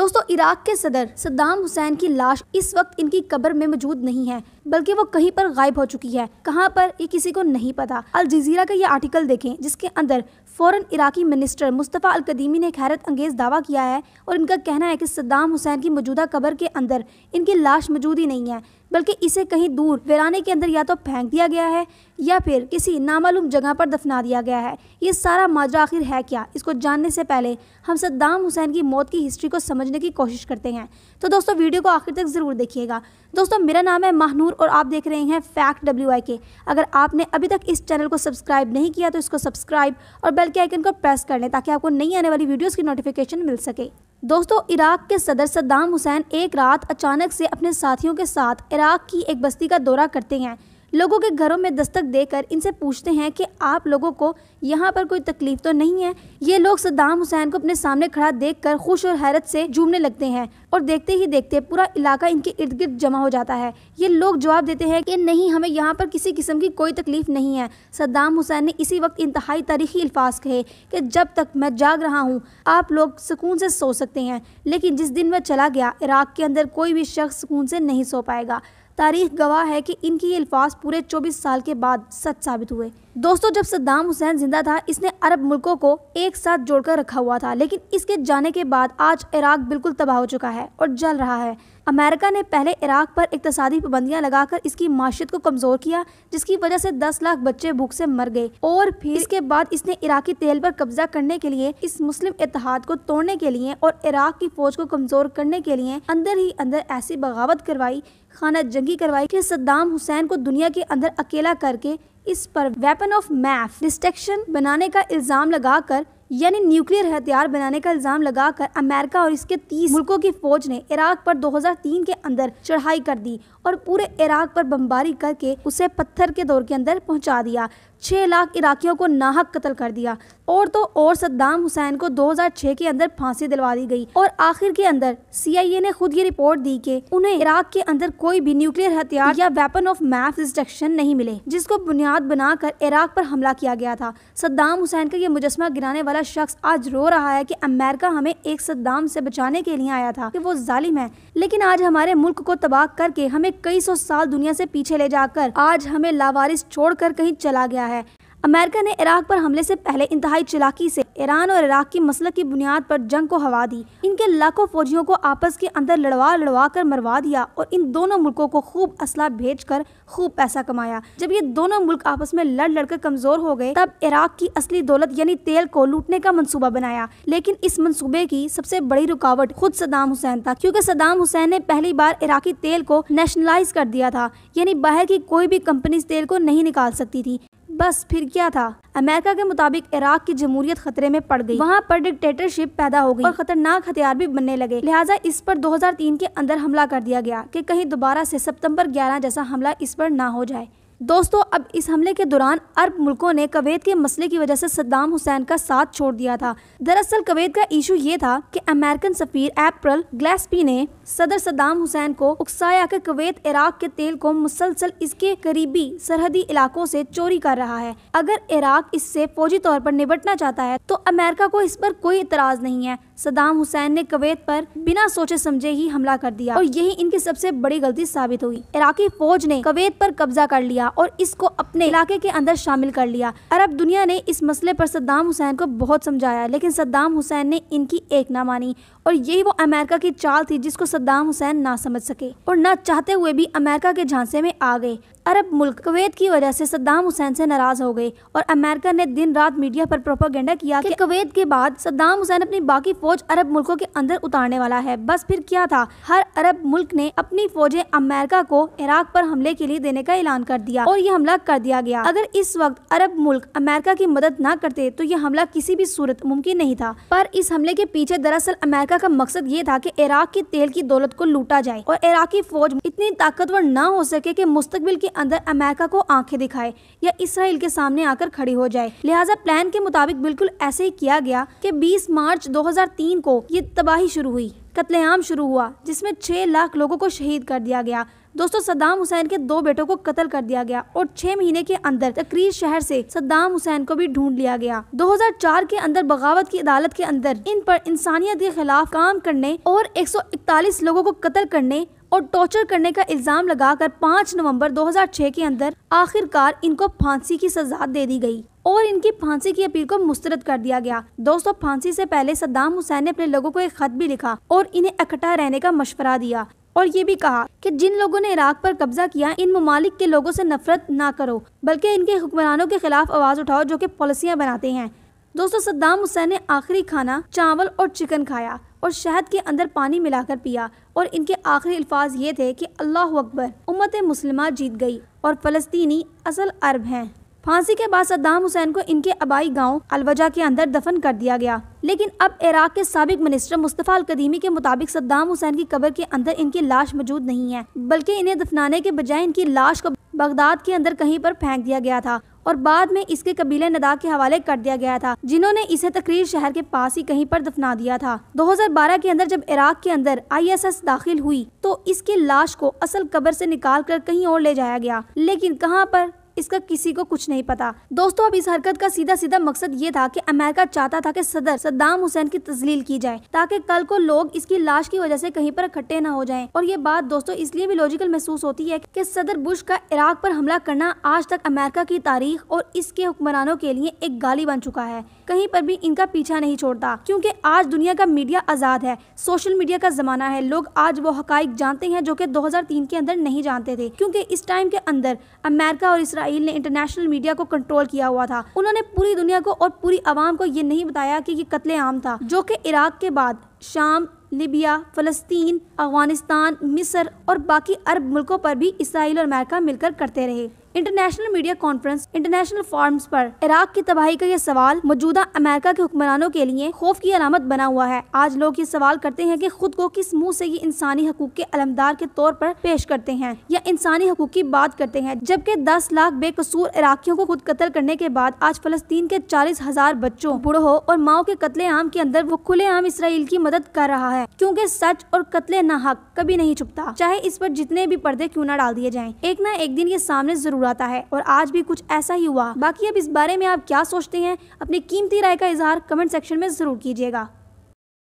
दोस्तों इराक के सदर सद्दाम हुसैन की लाश इस वक्त इनकी कब्र में मौजूद नहीं है बल्कि वो कहीं पर गायब हो चुकी है कहाँ पर ये किसी को नहीं पता अल जजीरा का ये आर्टिकल देखें जिसके अंदर फौरन इराकी मिनिस्टर मुस्तफ़ा अल कदीमी ने खैरत अंगेज दावा किया है और इनका कहना है कि सद्दाम हुसैन की मौजूदा कब्र के अंदर इनकी लाश मौजूद ही नहीं है बल्कि इसे कहीं दूर वेराने के अंदर या तो फेंक दिया गया है या फिर किसी नामालूम जगह पर दफना दिया गया है ये सारा माजरा आखिर है क्या इसको जानने से पहले हम सद्दाम हुसैन की मौत की हिस्ट्री को समझने की कोशिश करते हैं तो दोस्तों वीडियो को आखिर तक ज़रूर देखिएगा दोस्तों मेरा नाम है माहनूर और आप देख रहे हैं फैक्ट डब्ल्यू के अगर आपने अभी तक इस चैनल को सब्सक्राइब नहीं किया तो इसको सब्सक्राइब और बेल के आइकन को प्रेस कर लें ताकि आपको नई आने वाली वीडियोज़ की नोटिफिकेशन मिल सके दोस्तों इराक के सदर सद्दाम हुसैन एक रात अचानक से अपने साथियों के साथ इराक की एक बस्ती का दौरा करते हैं लोगों के घरों में दस्तक देकर इनसे पूछते हैं कि आप लोगों को यहाँ पर कोई तकलीफ तो नहीं है ये लोग सद्दाम हुसैन को अपने सामने खड़ा देख कर खुश और हैरत से झूमने लगते हैं और देखते ही देखते पूरा इलाका इनके इर्द गिर्द जमा हो जाता है ये लोग जवाब देते हैं कि नहीं हमें यहाँ पर किसी किस्म की कोई तकलीफ नहीं है सद्दाम हुसैन ने इसी वक्त इंतहाई तारीखी अल्फाज कहे कि जब तक मैं जाग रहा हूँ आप लोग सुकून से सो सकते हैं लेकिन जिस दिन वह चला गया इराक के अंदर कोई भी शख्स सुकून से नहीं सो पाएगा तारीख गवाह है कि इनकी ये अल्फाज पूरे 24 साल के बाद सच साबित हुए दोस्तों जब सद्दाम हुसैन जिंदा था इसने अरब मुल्कों को एक साथ जोड़कर रखा हुआ था लेकिन इसके जाने के बाद आज इराक बिल्कुल तबाह हो चुका है और जल रहा है अमेरिका ने पहले इराक पर इकतसादी पाबंदियां लगाकर इसकी माशियत को कमजोर किया जिसकी वजह से 10 लाख बच्चे भूख से मर गए और फिर इसके बाद इसने इराकी तेल पर कब्जा करने के लिए इस मुस्लिम इतिहाद को तोड़ने के लिए और इराक की फौज को कमजोर करने के लिए अंदर ही अंदर ऐसी बगावत करवाई खाना जंगी करवाई के सद्दाम हुसैन को दुनिया के अंदर अकेला करके इस पर वेपन ऑफ मैफ डिस्ट्रक्शन बनाने का इल्ज़ाम लगाकर यानी न्यूक्लियर हथियार बनाने का इल्ज़ाम लगाकर अमेरिका और इसके 30 मुल्कों की फौज ने इराक पर 2003 के अंदर चढ़ाई कर दी और पूरे इराक पर बमबारी करके उसे पत्थर के दौर के अंदर पहुंचा दिया छः लाख इराकियों को नाहक कत्ल कर दिया और तो और सद्दाम हुसैन को 2006 के अंदर फांसी दिलवा दी गई और आखिर के अंदर सीआईए ने खुद ये रिपोर्ट दी कि उन्हें इराक के अंदर कोई भी न्यूक्लियर हथियार या वेपन ऑफ मैथ डिस्ट्रक्शन नहीं मिले जिसको बुनियाद बनाकर इराक पर हमला किया गया था सद्दाम हुसैन का ये मुजस्मा गिराने वाला शख्स आज रो रहा है की अमेरिका हमें एक सद्दाम से बचाने के लिए आया था की वो जालिम है लेकिन आज हमारे मुल्क को तबाह करके हमें कई सौ साल दुनिया ऐसी पीछे ले जाकर आज हमें लावारिस छोड़ कहीं चला गया है अमेरिका ने इराक पर हमले से पहले इंतहाई चलाकी से ईरान और इराक की मसल की बुनियाद पर जंग को हवा दी इनके लाखों फौजियों को आपस के अंदर लड़वा लड़वा कर मरवा दिया और इन दोनों मुल्कों को खूब असला भेज कर खूब पैसा कमाया जब ये दोनों मुल्क आपस में लड़ लड़कर कमजोर हो गए तब इराक की असली दौलत यानी तेल को लूटने का मनसूबा बनाया लेकिन इस मनसूबे की सबसे बड़ी रुकावट खुद सदाम हुसैन था क्यूँकी सदाम हुसैन ने पहली बार इराकी तेल को नेशनलाइज कर दिया था यानी बाहर की कोई भी कंपनी तेल को नहीं निकाल सकती थी बस फिर क्या था अमेरिका के मुताबिक इराक की जमहूरियत खतरे में पड़ गई वहाँ पर डिक्टेटरशिप पैदा हो गई और खतरनाक हथियार भी बनने लगे लिहाजा इस पर 2003 के अंदर हमला कर दिया गया कि कहीं दोबारा से सितंबर 11 जैसा हमला इस पर ना हो जाए दोस्तों अब इस हमले के दौरान अरब मुल्कों ने कवैत के मसले की वजह से सद्दाम हुसैन का साथ छोड़ दिया था दरअसल कवैत का इशू ये था कि अमेरिकन सफीर एप्रल ग्लेसपी ने सदर सद्दाम हुसैन को उकसाया कि कवैत इराक के तेल को मुसलसल इसके करीबी सरहदी इलाकों से चोरी कर रहा है अगर इराक इससे फौजी तौर पर निपटना चाहता है तो अमेरिका को इस पर कोई इतराज नहीं है सद्दाम हुसैन ने कवैत पर बिना सोचे समझे ही हमला कर दिया और यही इनकी सबसे बड़ी गलती साबित हुई इराकी फौज ने कवैत पर कब्जा कर लिया और इसको अपने इलाके के अंदर शामिल कर लिया अरब दुनिया ने इस मसले पर सद्दाम हुसैन को बहुत समझाया लेकिन सद्दाम हुसैन ने इनकी एक ना मानी और यही वो अमेरिका की चाल थी जिसको सद्दाम हुसैन ना समझ सके और न चाहते हुए भी अमेरिका के झांसे में आ गए अरब मुल्क कवैत की वजह से सद्दाम हुसैन से नाराज हो गए और अमेरिका ने दिन रात मीडिया पर प्रोपागेंडा किया कि कवैत के बाद सद्दाम हुसैन अपनी बाकी फौज अरब मुल्कों के अंदर उतारने वाला है बस फिर क्या था हर अरब मुल्क ने अपनी फौजें अमेरिका को इराक पर हमले के लिए देने का ऐलान कर दिया और ये हमला कर दिया गया अगर इस वक्त अरब मुल्क अमेरिका की मदद न करते तो यह हमला किसी भी सूरत मुमकिन नहीं था पर इस हमले के पीछे दरअसल अमेरिका का मकसद ये था की इराक की तेल की दौलत को लूटा जाए और इराकी फौज इतनी ताकतवर न हो सके की मुस्तबिल के अंदर अमेरिका को आंखें दिखाए या इसराइल के सामने आकर खड़ी हो जाए लिहाजा प्लान के मुताबिक बिल्कुल ऐसे ही किया गया कि 20 मार्च 2003 को ये तबाही शुरू हुई कत्लेआम शुरू हुआ जिसमें 6 लाख लोगों को शहीद कर दिया गया दोस्तों सद्दाम हुसैन के दो बेटों को कत्ल कर दिया गया और छह महीने के अंदर तकरीर शहर से सद्दाम हुसैन को भी ढूंढ लिया गया 2004 के अंदर बगावत की अदालत के अंदर इन पर इंसानियत के खिलाफ काम करने और 141 लोगों को कत्ल करने और टॉर्चर करने का इल्ज़ाम लगाकर 5 नवंबर 2006 के अंदर आखिरकार इनको फांसी की सजा दे दी गई और इनकी फांसी की अपील को मुस्तरद कर दिया गया दोस्तों फांसी से पहले सद्दाम हुसैन ने अपने लोगों को एक खत भी लिखा और इन्हें इकट्ठा रहने का मशवरा दिया और ये भी कहा कि जिन लोगों ने इराक पर कब्जा किया इन ममालिक के लोगों से नफरत ना करो बल्कि इनके हुक्मरानों के खिलाफ आवाज़ उठाओ जो कि पॉलिसियाँ बनाते हैं दोस्तों सद्दाम हुसैन ने आखिरी खाना चावल और चिकन खाया और शहद के अंदर पानी मिलाकर पिया और इनके आखिरी अल्फाज ये थे कि अल्लाह अकबर उम्मत मुसलमा जीत गई और फ़लस्तीनी असल अरब हैं फांसी के बाद सद्दाम हुसैन को इनके आबाई गांव अलवजा के अंदर दफन कर दिया गया लेकिन अब इराक के सबक मिनिस्टर मुस्तफ़ा अल कदीमी के मुताबिक सद्दाम हुसैन की कब्र के अंदर इनकी लाश मौजूद नहीं है बल्कि इन्हें दफनाने के बजाय इनकी लाश को बगदाद के अंदर कहीं पर फेंक दिया गया था और बाद में इसके कबीले नदा के हवाले कर दिया गया था जिन्होंने इसे तकरीर शहर के पास ही कहीं पर दफना दिया था 2012 के अंदर जब इराक के अंदर आईएसएस दाखिल हुई तो इसकी लाश को असल कब्र से निकाल कर कहीं और ले जाया गया लेकिन कहाँ पर इसका किसी को कुछ नहीं पता दोस्तों अब इस हरकत का सीधा सीधा मकसद ये था कि अमेरिका चाहता था कि सदर सद्दाम हुसैन की तजलील की जाए ताकि कल को लोग इसकी लाश की वजह से कहीं पर इकट्ठे न हो जाएं और ये बात दोस्तों इसलिए भी लॉजिकल महसूस होती है कि सदर बुश का इराक पर हमला करना आज तक अमेरिका की तारीख और इसके हुक्मरानों के लिए एक गाली बन चुका है कहीं पर भी इनका पीछा नहीं छोड़ता क्योंकि आज दुनिया का मीडिया आजाद है सोशल मीडिया का जमाना है लोग आज वो हक जानते हैं जो कि 2003 के अंदर नहीं जानते थे क्योंकि इस टाइम के अंदर अमेरिका और इसराइल इसराइल ने इंटरनेशनल मीडिया को कंट्रोल किया हुआ था उन्होंने पूरी दुनिया को और पूरी आवाम को ये नहीं बताया कि ये कत्ले आम था जो कि इराक के बाद शाम लीबिया फलस्तीन अफगानिस्तान मिस्र और बाकी अरब मुल्कों पर भी इसराइल और अमेरिका मिलकर करते रहे international media conference international forums पर इराक की तबाही का यह सवाल मौजूदा अमेरिका के हुक्मरानों के लिए खौफ की अलामत बना हुआ है आज लोग ये सवाल करते हैं कि खुद को किस मुंह से ये इंसानी हकूक के अलमदार के तौर पर पेश करते हैं या इंसानी हकूक की बात करते हैं जबकि दस लाख बेकसूर इराकियों को खुद कतल करने के बाद आज फलस्तीन के चालीस हजार बच्चों बुढ़ो और माओ के आम के अंदर वो खुलेआम इसराइल की मदद कर रहा है क्यूँकी सच और कतले ना हक कभी नहीं छुपता चाहे इस पर जितने भी पर्दे क्यूँ न डाल दिए जाए एक न एक दिन ये सामने जरूर ज़रूर है और आज भी कुछ ऐसा ही हुआ बाकी अब इस बारे में आप क्या सोचते हैं अपनी कीमती राय का इजहार कमेंट सेक्शन में ज़रूर कीजिएगा